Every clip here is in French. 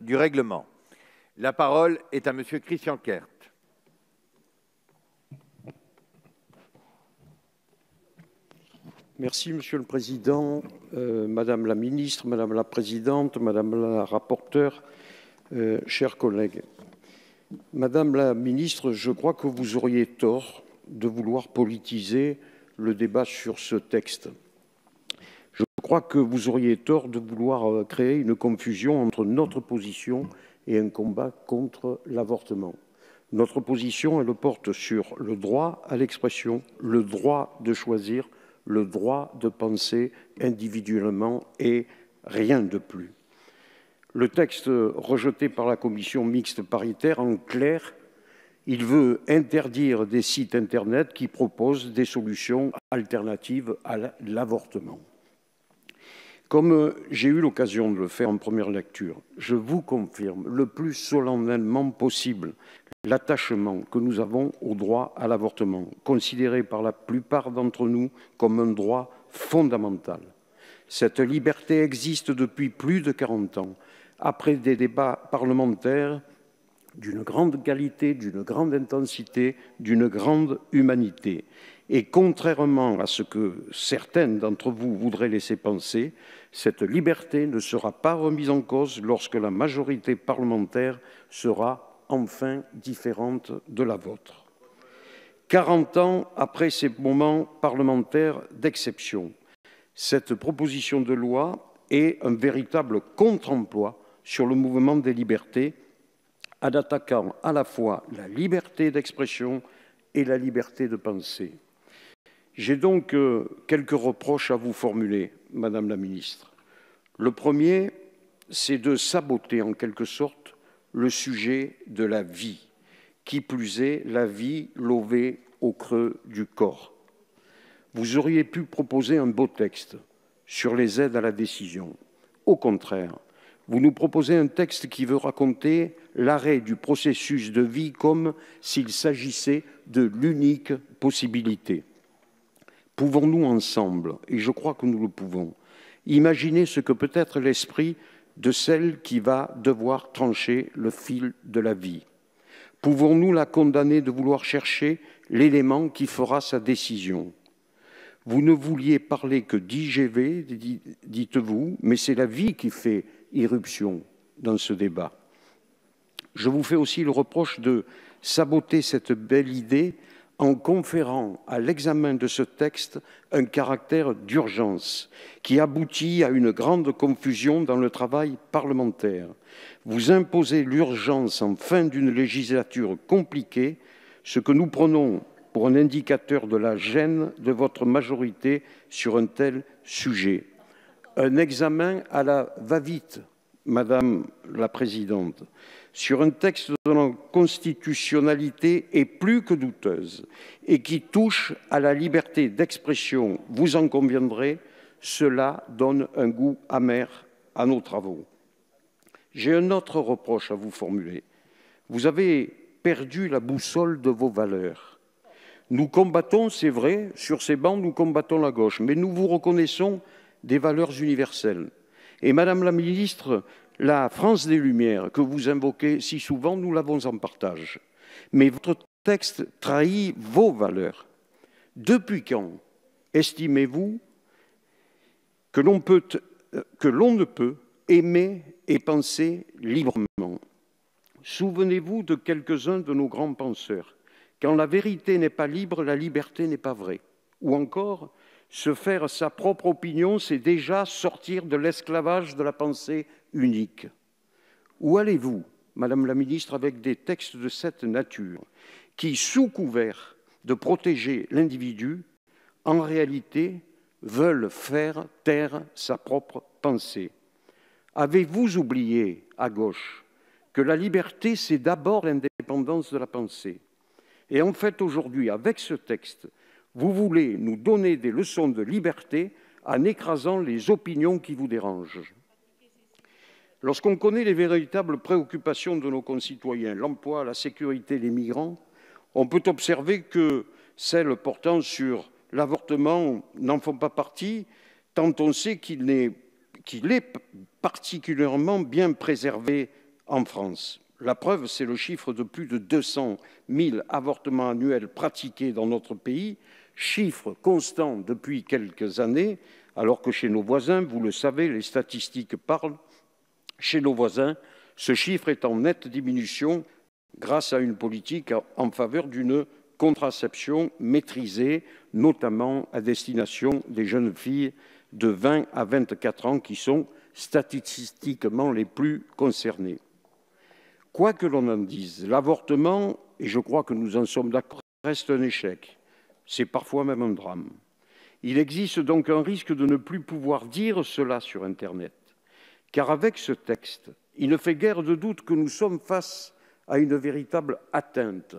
du règlement. La parole est à Monsieur Christian Kert. Merci, Monsieur le Président, euh, Madame la Ministre, Madame la Présidente, Madame la Rapporteure, euh, chers collègues. Madame la Ministre, je crois que vous auriez tort de vouloir politiser le débat sur ce texte. Je crois que vous auriez tort de vouloir euh, créer une confusion entre notre position et un combat contre l'avortement. Notre position, elle porte sur le droit à l'expression, le droit de choisir, le droit de penser individuellement et rien de plus. Le texte rejeté par la commission mixte paritaire, en clair, il veut interdire des sites Internet qui proposent des solutions alternatives à l'avortement. Comme euh, j'ai eu l'occasion de le faire en première lecture, je vous confirme le plus solennellement possible l'attachement que nous avons au droit à l'avortement, considéré par la plupart d'entre nous comme un droit fondamental. Cette liberté existe depuis plus de 40 ans, après des débats parlementaires d'une grande qualité, d'une grande intensité, d'une grande humanité. Et contrairement à ce que certaines d'entre vous voudraient laisser penser, cette liberté ne sera pas remise en cause lorsque la majorité parlementaire sera enfin différente de la vôtre. 40 ans après ces moments parlementaires d'exception, cette proposition de loi est un véritable contre-emploi sur le mouvement des libertés en attaquant à la fois la liberté d'expression et la liberté de penser. J'ai donc euh, quelques reproches à vous formuler, Madame la Ministre. Le premier, c'est de saboter en quelque sorte le sujet de la vie, qui plus est la vie lovée au creux du corps. Vous auriez pu proposer un beau texte sur les aides à la décision. Au contraire, vous nous proposez un texte qui veut raconter l'arrêt du processus de vie comme s'il s'agissait de l'unique possibilité. Pouvons-nous ensemble, et je crois que nous le pouvons, imaginer ce que peut être l'esprit de celle qui va devoir trancher le fil de la vie Pouvons-nous la condamner de vouloir chercher l'élément qui fera sa décision Vous ne vouliez parler que d'IGV, dites-vous, mais c'est la vie qui fait irruption dans ce débat. Je vous fais aussi le reproche de saboter cette belle idée en conférant à l'examen de ce texte un caractère d'urgence qui aboutit à une grande confusion dans le travail parlementaire. Vous imposez l'urgence en fin d'une législature compliquée, ce que nous prenons pour un indicateur de la gêne de votre majorité sur un tel sujet. Un examen à la va-vite Madame la Présidente, sur un texte dont la constitutionnalité est plus que douteuse et qui touche à la liberté d'expression, vous en conviendrez, cela donne un goût amer à nos travaux. J'ai un autre reproche à vous formuler. Vous avez perdu la boussole de vos valeurs. Nous combattons, c'est vrai, sur ces bancs, nous combattons la gauche, mais nous vous reconnaissons des valeurs universelles et Madame la Ministre, la France des Lumières que vous invoquez si souvent, nous l'avons en partage. Mais votre texte trahit vos valeurs. Depuis quand estimez-vous que l'on euh, ne peut aimer et penser librement Souvenez-vous de quelques-uns de nos grands penseurs. Quand la vérité n'est pas libre, la liberté n'est pas vraie. Ou encore, se faire sa propre opinion, c'est déjà sortir de l'esclavage de la pensée unique. Où allez-vous, Madame la Ministre, avec des textes de cette nature, qui, sous couvert de protéger l'individu, en réalité veulent faire taire sa propre pensée Avez-vous oublié, à gauche, que la liberté, c'est d'abord l'indépendance de la pensée Et en fait, aujourd'hui, avec ce texte, vous voulez nous donner des leçons de liberté en écrasant les opinions qui vous dérangent. Lorsqu'on connaît les véritables préoccupations de nos concitoyens, l'emploi, la sécurité, les migrants, on peut observer que celles portant sur l'avortement n'en font pas partie, tant on sait qu'il est, particulièrement bien préservé en France. La preuve, c'est le chiffre de plus de 200 000 avortements annuels pratiqués dans notre pays, chiffre constant depuis quelques années, alors que chez nos voisins, vous le savez, les statistiques parlent, chez nos voisins, ce chiffre est en nette diminution grâce à une politique en faveur d'une contraception maîtrisée, notamment à destination des jeunes filles de 20 à 24 ans qui sont statistiquement les plus concernées. Quoi que l'on en dise, l'avortement, et je crois que nous en sommes d'accord, reste un échec. C'est parfois même un drame. Il existe donc un risque de ne plus pouvoir dire cela sur Internet, car avec ce texte, il ne fait guère de doute que nous sommes face à une véritable atteinte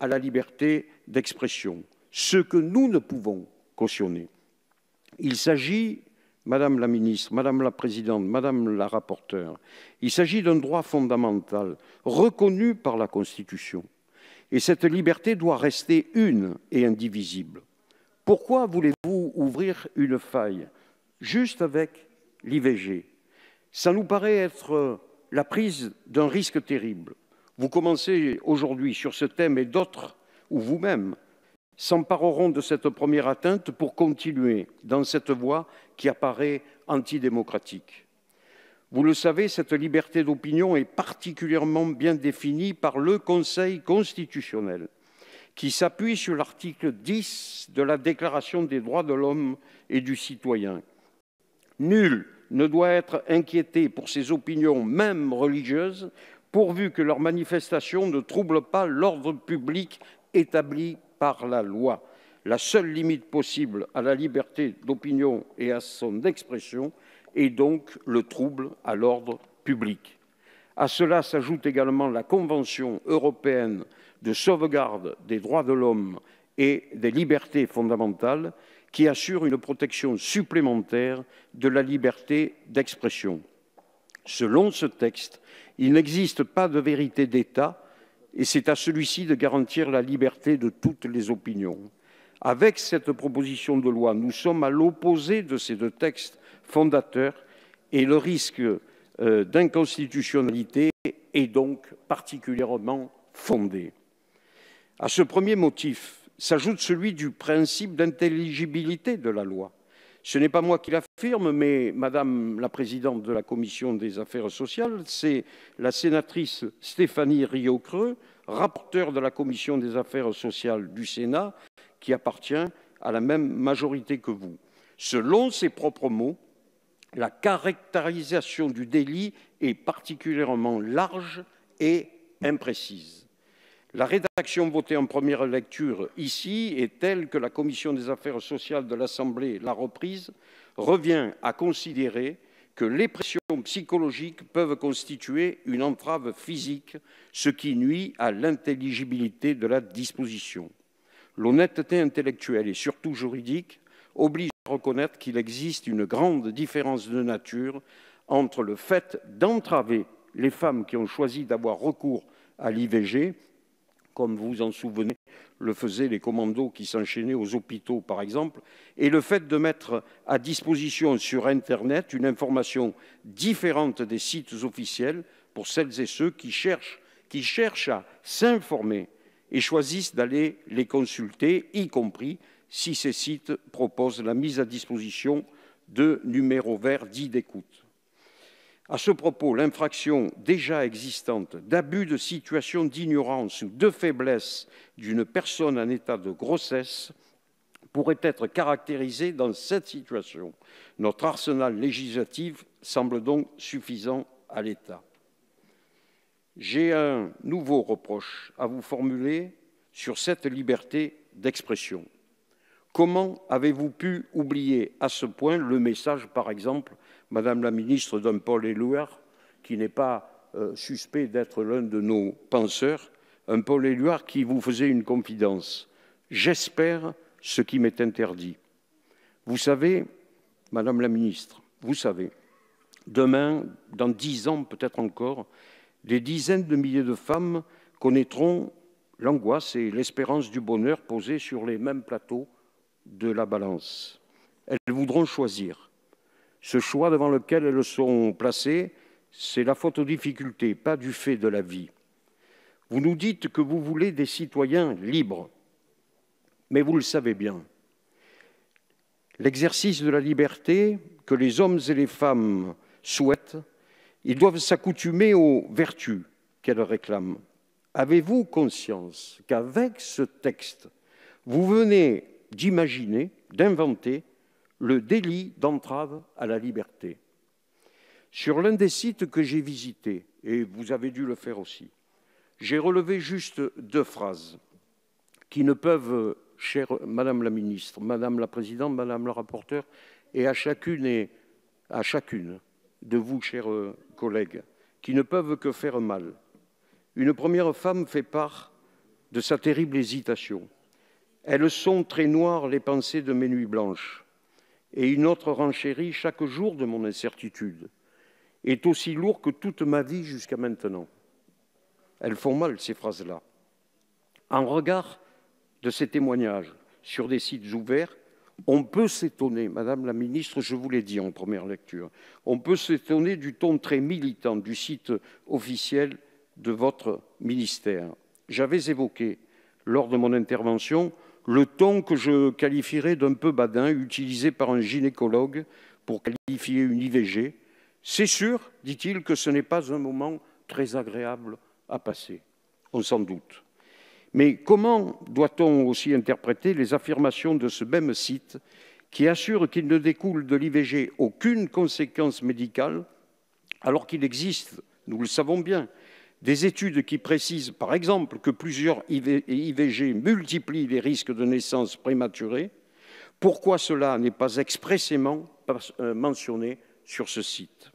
à la liberté d'expression, ce que nous ne pouvons cautionner. Il s'agit, Madame la Ministre, Madame la Présidente, Madame la Rapporteure, il s'agit d'un droit fondamental reconnu par la Constitution et cette liberté doit rester une et indivisible. Pourquoi voulez-vous ouvrir une faille juste avec l'IVG Ça nous paraît être la prise d'un risque terrible. Vous commencez aujourd'hui sur ce thème et d'autres, ou vous-même, s'empareront de cette première atteinte pour continuer dans cette voie qui apparaît antidémocratique. Vous le savez, cette liberté d'opinion est particulièrement bien définie par le Conseil constitutionnel, qui s'appuie sur l'article 10 de la Déclaration des droits de l'homme et du citoyen. Nul ne doit être inquiété pour ses opinions, même religieuses, pourvu que leur manifestation ne trouble pas l'ordre public établi par la loi. La seule limite possible à la liberté d'opinion et à son expression et donc le trouble à l'ordre public. À cela s'ajoute également la Convention européenne de sauvegarde des droits de l'homme et des libertés fondamentales qui assure une protection supplémentaire de la liberté d'expression. Selon ce texte, il n'existe pas de vérité d'État et c'est à celui-ci de garantir la liberté de toutes les opinions. Avec cette proposition de loi, nous sommes à l'opposé de ces deux textes fondateur et le risque euh, d'inconstitutionnalité est donc particulièrement fondé. À ce premier motif s'ajoute celui du principe d'intelligibilité de la loi. Ce n'est pas moi qui l'affirme, mais Madame la Présidente de la Commission des affaires sociales, c'est la sénatrice Stéphanie Riocreux, rapporteure de la Commission des affaires sociales du Sénat, qui appartient à la même majorité que vous. Selon ses propres mots, la caractérisation du délit est particulièrement large et imprécise. La rédaction votée en première lecture ici est telle que la commission des affaires sociales de l'Assemblée l'a reprise, revient à considérer que les pressions psychologiques peuvent constituer une entrave physique, ce qui nuit à l'intelligibilité de la disposition. L'honnêteté intellectuelle et surtout juridique oblige reconnaître qu'il existe une grande différence de nature entre le fait d'entraver les femmes qui ont choisi d'avoir recours à l'IVG, comme vous en souvenez, le faisaient les commandos qui s'enchaînaient aux hôpitaux, par exemple, et le fait de mettre à disposition sur Internet une information différente des sites officiels pour celles et ceux qui cherchent, qui cherchent à s'informer et choisissent d'aller les consulter, y compris si ces sites proposent la mise à disposition de numéros verts dits d'écoute. À ce propos, l'infraction déjà existante d'abus de situation d'ignorance ou de faiblesse d'une personne en état de grossesse pourrait être caractérisée dans cette situation. Notre arsenal législatif semble donc suffisant à l'État. J'ai un nouveau reproche à vous formuler sur cette liberté d'expression. Comment avez-vous pu oublier à ce point le message, par exemple, Madame la ministre d'un Paul Éluard, qui n'est pas euh, suspect d'être l'un de nos penseurs, un Paul Éluard qui vous faisait une confidence J'espère ce qui m'est interdit. Vous savez, Madame la ministre, vous savez, demain, dans dix ans peut-être encore, des dizaines de milliers de femmes connaîtront l'angoisse et l'espérance du bonheur posées sur les mêmes plateaux de la balance. Elles voudront choisir. Ce choix devant lequel elles seront placées, c'est la faute aux difficultés, pas du fait de la vie. Vous nous dites que vous voulez des citoyens libres, mais vous le savez bien. L'exercice de la liberté que les hommes et les femmes souhaitent, ils doivent s'accoutumer aux vertus qu'elles réclament. Avez-vous conscience qu'avec ce texte, vous venez d'imaginer, d'inventer le délit d'entrave à la liberté. Sur l'un des sites que j'ai visité, et vous avez dû le faire aussi, j'ai relevé juste deux phrases qui ne peuvent, chère Madame la Ministre, Madame la Présidente, Madame la Rapporteure, et à chacune et à chacune de vous, chers collègues, qui ne peuvent que faire mal. Une première femme fait part de sa terrible hésitation. Elles sont très noires les pensées de mes nuits blanches. Et une autre renchérie chaque jour de mon incertitude. Est aussi lourde que toute ma vie jusqu'à maintenant. Elles font mal, ces phrases-là. En regard de ces témoignages sur des sites ouverts, on peut s'étonner, Madame la Ministre, je vous l'ai dit en première lecture, on peut s'étonner du ton très militant du site officiel de votre ministère. J'avais évoqué, lors de mon intervention, le ton que je qualifierais d'un peu badin utilisé par un gynécologue pour qualifier une IVG. C'est sûr, dit-il, que ce n'est pas un moment très agréable à passer. On s'en doute. Mais comment doit-on aussi interpréter les affirmations de ce même site qui assure qu'il ne découle de l'IVG aucune conséquence médicale alors qu'il existe, nous le savons bien, des études qui précisent, par exemple, que plusieurs IVG multiplient les risques de naissance prématurée. Pourquoi cela n'est pas expressément euh, mentionné sur ce site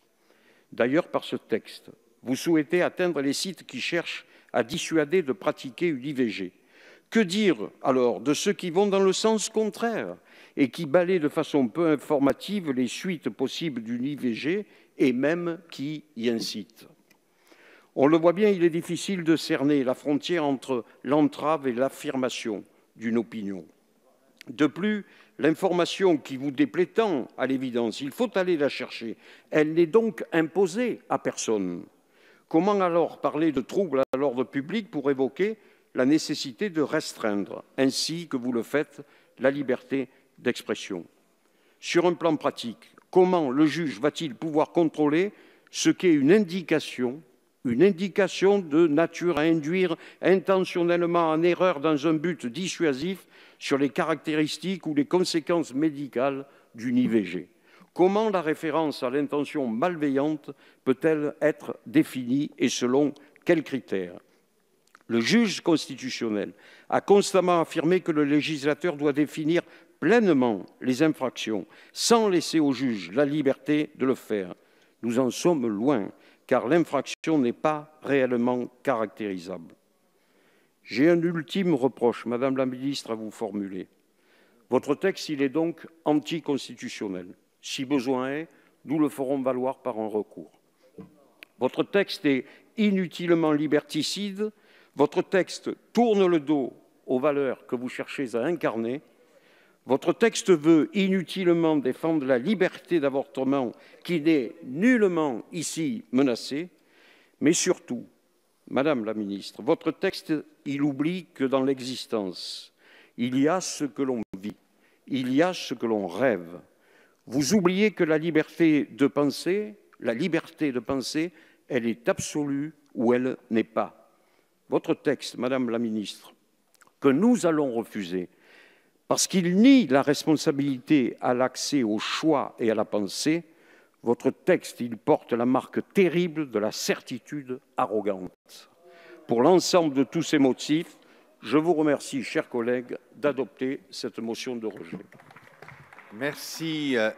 D'ailleurs, par ce texte, vous souhaitez atteindre les sites qui cherchent à dissuader de pratiquer une IVG. Que dire alors de ceux qui vont dans le sens contraire et qui balaient de façon peu informative les suites possibles d'une IVG et même qui y incitent on le voit bien, il est difficile de cerner la frontière entre l'entrave et l'affirmation d'une opinion. De plus, l'information qui vous déplaît tant, à l'évidence, il faut aller la chercher. Elle n'est donc imposée à personne. Comment alors parler de troubles à l'ordre public pour évoquer la nécessité de restreindre, ainsi que vous le faites, la liberté d'expression Sur un plan pratique, comment le juge va-t-il pouvoir contrôler ce qu'est une indication une indication de nature à induire intentionnellement en erreur dans un but dissuasif sur les caractéristiques ou les conséquences médicales d'une IVG. Comment la référence à l'intention malveillante peut-elle être définie et selon quels critères Le juge constitutionnel a constamment affirmé que le législateur doit définir pleinement les infractions sans laisser au juge la liberté de le faire. Nous en sommes loin car l'infraction n'est pas réellement caractérisable. J'ai un ultime reproche, Madame la Ministre, à vous formuler. Votre texte, il est donc anticonstitutionnel. Si besoin est, nous le ferons valoir par un recours. Votre texte est inutilement liberticide. Votre texte tourne le dos aux valeurs que vous cherchez à incarner votre texte veut inutilement défendre la liberté d'avortement qui n'est nullement ici menacée, mais surtout, Madame la Ministre, votre texte, il oublie que dans l'existence, il y a ce que l'on vit, il y a ce que l'on rêve. Vous oubliez que la liberté de penser, la liberté de penser, elle est absolue ou elle n'est pas. Votre texte, Madame la Ministre, que nous allons refuser, parce qu'il nie la responsabilité à l'accès au choix et à la pensée, votre texte, porte la marque terrible de la certitude arrogante. Pour l'ensemble de tous ces motifs, je vous remercie, chers collègues, d'adopter cette motion de rejet. Euh,